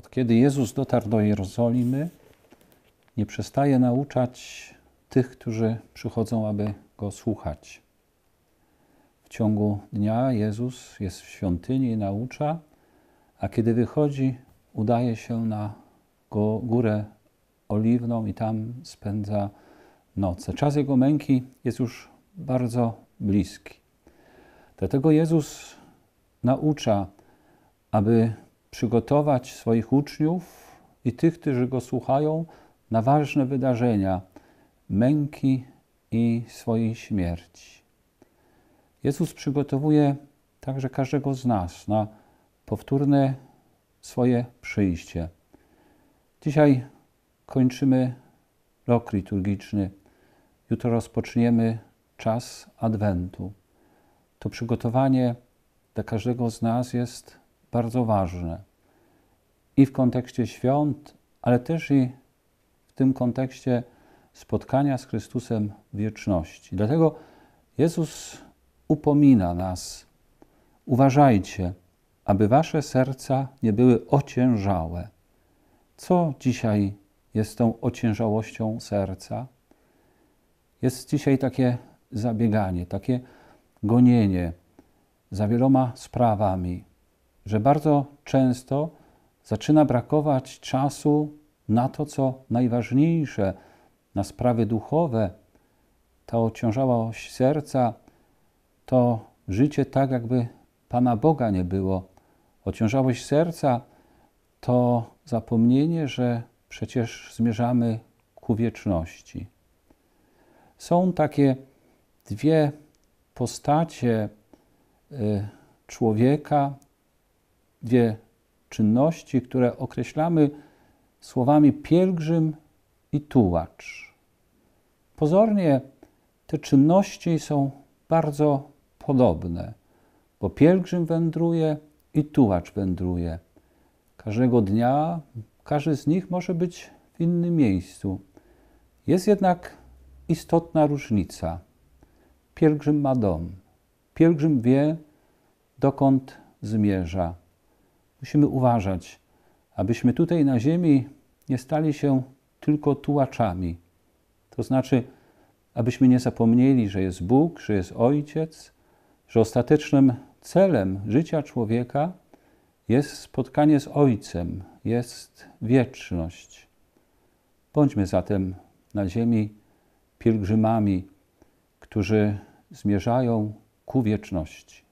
Od kiedy Jezus dotarł do Jerozolimy, nie przestaje nauczać tych, którzy przychodzą, aby go słuchać. W ciągu dnia Jezus jest w świątyni i naucza, a kiedy wychodzi, udaje się na górę oliwną i tam spędza noce. Czas jego męki jest już bardzo bliski. Dlatego Jezus naucza, aby przygotować swoich uczniów i tych, którzy go słuchają, na ważne wydarzenia męki i swojej śmierci. Jezus przygotowuje także każdego z nas na powtórne swoje przyjście. Dzisiaj kończymy rok liturgiczny. Jutro rozpoczniemy czas Adwentu. To przygotowanie dla każdego z nas jest bardzo ważne i w kontekście świąt, ale też i w tym kontekście spotkania z Chrystusem wieczności. Dlatego Jezus upomina nas: uważajcie, aby wasze serca nie były ociężałe. Co dzisiaj jest tą ociężałością serca? Jest dzisiaj takie zabieganie, takie gonienie za wieloma sprawami, że bardzo często zaczyna brakować czasu na to, co najważniejsze, na sprawy duchowe. Ta ociążałość serca to życie tak, jakby Pana Boga nie było. Ociążałość serca to zapomnienie, że przecież zmierzamy ku wieczności. Są takie dwie postacie y, człowieka, dwie czynności, które określamy słowami pielgrzym i tułacz. Pozornie te czynności są bardzo podobne, bo pielgrzym wędruje i tułacz wędruje. Każdego dnia każdy z nich może być w innym miejscu. Jest jednak istotna różnica. Pielgrzym ma dom. Pielgrzym wie, dokąd zmierza. Musimy uważać, abyśmy tutaj na ziemi nie stali się tylko tułaczami. To znaczy, abyśmy nie zapomnieli, że jest Bóg, że jest Ojciec, że ostatecznym celem życia człowieka jest spotkanie z Ojcem, jest wieczność. Bądźmy zatem na ziemi pielgrzymami, którzy zmierzają ku wieczności.